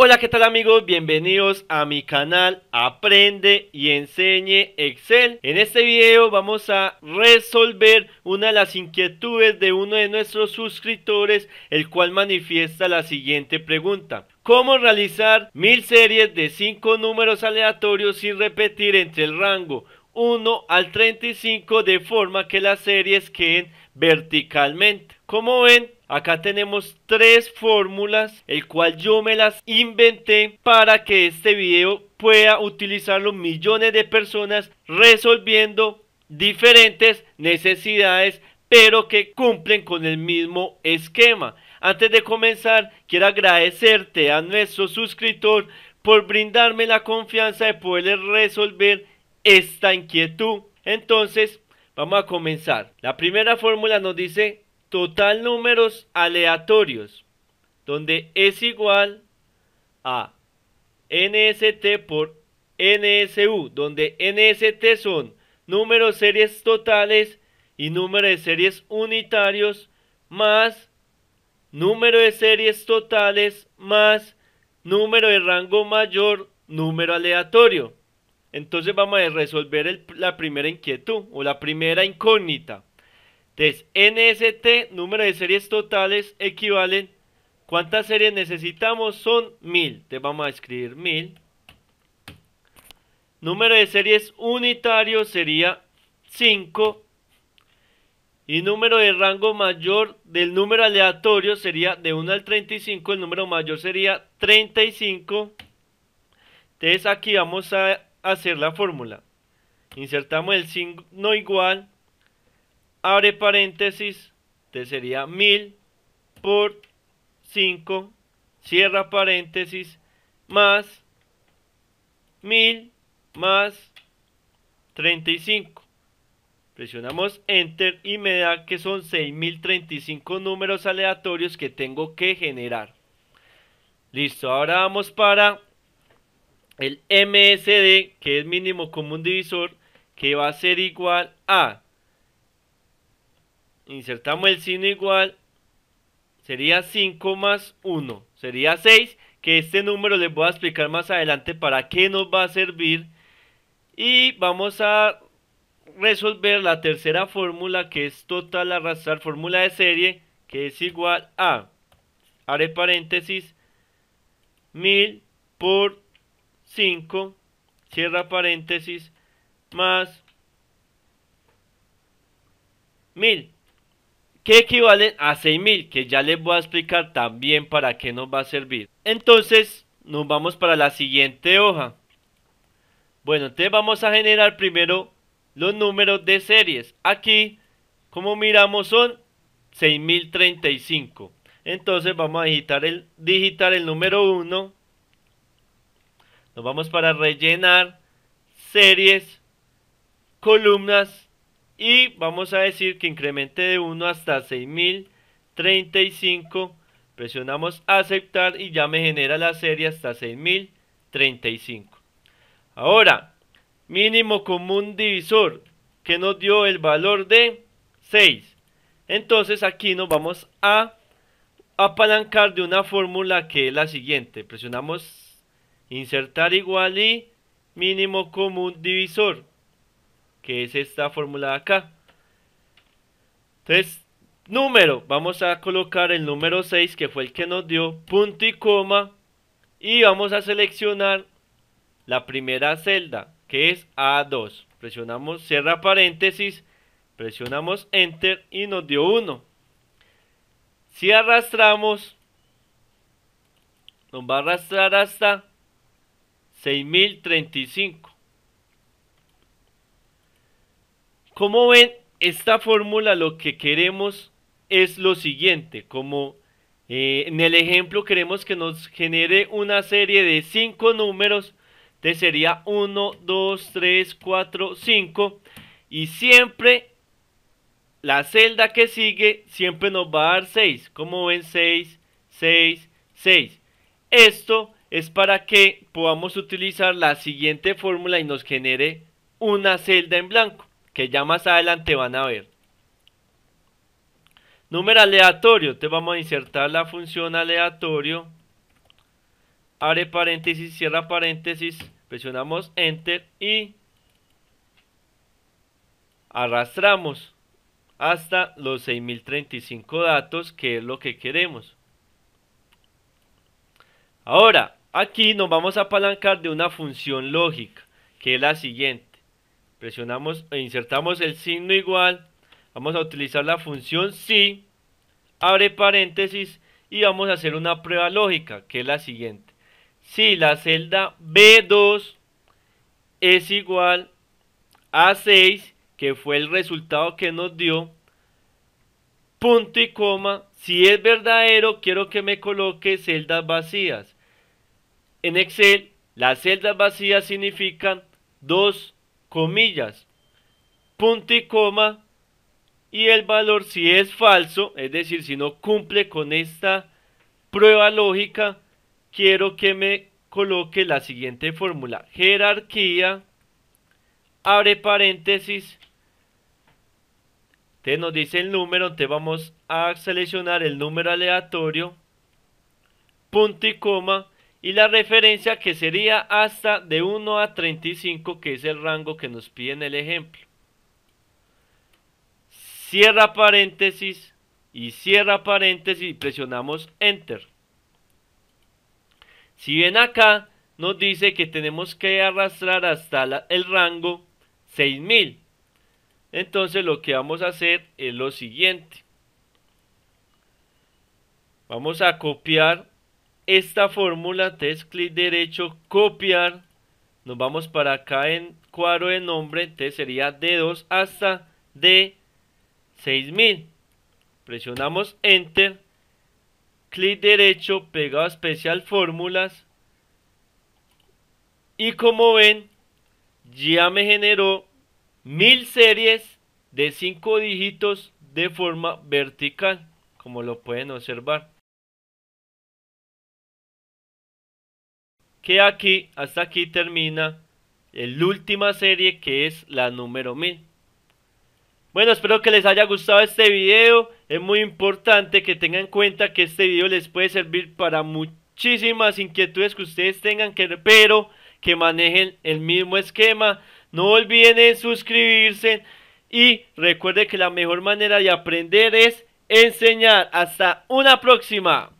Hola, ¿qué tal amigos? Bienvenidos a mi canal Aprende y Enseñe Excel. En este video vamos a resolver una de las inquietudes de uno de nuestros suscriptores, el cual manifiesta la siguiente pregunta. ¿Cómo realizar mil series de 5 números aleatorios sin repetir entre el rango 1 al 35 de forma que las series queden verticalmente? Como ven, Acá tenemos tres fórmulas, el cual yo me las inventé para que este video pueda utilizarlo millones de personas resolviendo diferentes necesidades, pero que cumplen con el mismo esquema. Antes de comenzar, quiero agradecerte a nuestro suscriptor por brindarme la confianza de poder resolver esta inquietud. Entonces, vamos a comenzar. La primera fórmula nos dice total números aleatorios, donde es igual a NST por NSU, donde NST son números series totales y número de series unitarios más número de series totales más número de rango mayor, número aleatorio. Entonces vamos a resolver la primera inquietud o la primera incógnita. Entonces, NST, número de series totales, equivalen. ¿Cuántas series necesitamos? Son 1000. te vamos a escribir 1000. Número de series unitario sería 5. Y número de rango mayor del número aleatorio sería de 1 al 35. El número mayor sería 35. Entonces aquí vamos a hacer la fórmula. Insertamos el signo igual abre paréntesis, te sería 1000 por 5, cierra paréntesis, más 1000 más 35. Presionamos Enter y me da que son 6035 números aleatorios que tengo que generar. Listo, ahora vamos para el MSD, que es mínimo común divisor, que va a ser igual a insertamos el signo igual, sería 5 más 1, sería 6, que este número les voy a explicar más adelante para qué nos va a servir. Y vamos a resolver la tercera fórmula que es total arrastrar fórmula de serie, que es igual a, haré paréntesis, 1000 por 5, cierra paréntesis, más 1000 que equivalen a 6.000, que ya les voy a explicar también para qué nos va a servir. Entonces, nos vamos para la siguiente hoja. Bueno, entonces vamos a generar primero los números de series. Aquí, como miramos, son 6.035. Entonces vamos a digitar el, digitar el número 1. Nos vamos para rellenar series, columnas y vamos a decir que incremente de 1 hasta 6035 presionamos aceptar y ya me genera la serie hasta 6035 ahora mínimo común divisor que nos dio el valor de 6 entonces aquí nos vamos a apalancar de una fórmula que es la siguiente presionamos insertar igual y mínimo común divisor que es esta fórmula de acá. Entonces, número, vamos a colocar el número 6 que fue el que nos dio, punto y coma, y vamos a seleccionar la primera celda que es A2. Presionamos, cierra paréntesis, presionamos Enter y nos dio 1. Si arrastramos, nos va a arrastrar hasta 6035. Como ven, esta fórmula lo que queremos es lo siguiente, como eh, en el ejemplo queremos que nos genere una serie de 5 números, entonces sería 1, 2, 3, 4, 5 y siempre la celda que sigue siempre nos va a dar 6, como ven 6, 6, 6. Esto es para que podamos utilizar la siguiente fórmula y nos genere una celda en blanco que ya más adelante van a ver. Número aleatorio, entonces vamos a insertar la función aleatorio, abre paréntesis, cierra paréntesis, presionamos enter y arrastramos hasta los 6035 datos que es lo que queremos. Ahora, aquí nos vamos a apalancar de una función lógica, que es la siguiente presionamos e insertamos el signo igual, vamos a utilizar la función si, abre paréntesis y vamos a hacer una prueba lógica, que es la siguiente. Si la celda B2 es igual a 6, que fue el resultado que nos dio, punto y coma, si es verdadero, quiero que me coloque celdas vacías. En Excel, las celdas vacías significan dos comillas, punto y coma, y el valor si es falso, es decir, si no cumple con esta prueba lógica, quiero que me coloque la siguiente fórmula, jerarquía, abre paréntesis, te nos dice el número, te vamos a seleccionar el número aleatorio, punto y coma, y la referencia que sería hasta de 1 a 35 que es el rango que nos pide en el ejemplo. Cierra paréntesis y cierra paréntesis y presionamos enter. Si ven acá nos dice que tenemos que arrastrar hasta el rango 6000. Entonces lo que vamos a hacer es lo siguiente. Vamos a copiar esta fórmula, entonces clic derecho, copiar, nos vamos para acá en cuadro de nombre, entonces sería de 2 hasta de 6000. Presionamos Enter, clic derecho, pegado a especial fórmulas. Y como ven, ya me generó mil series de 5 dígitos de forma vertical, como lo pueden observar. que aquí, hasta aquí termina la última serie que es la número 1000. Bueno, espero que les haya gustado este video. Es muy importante que tengan en cuenta que este video les puede servir para muchísimas inquietudes que ustedes tengan, que, pero que manejen el mismo esquema. No olviden suscribirse y recuerden que la mejor manera de aprender es enseñar. Hasta una próxima.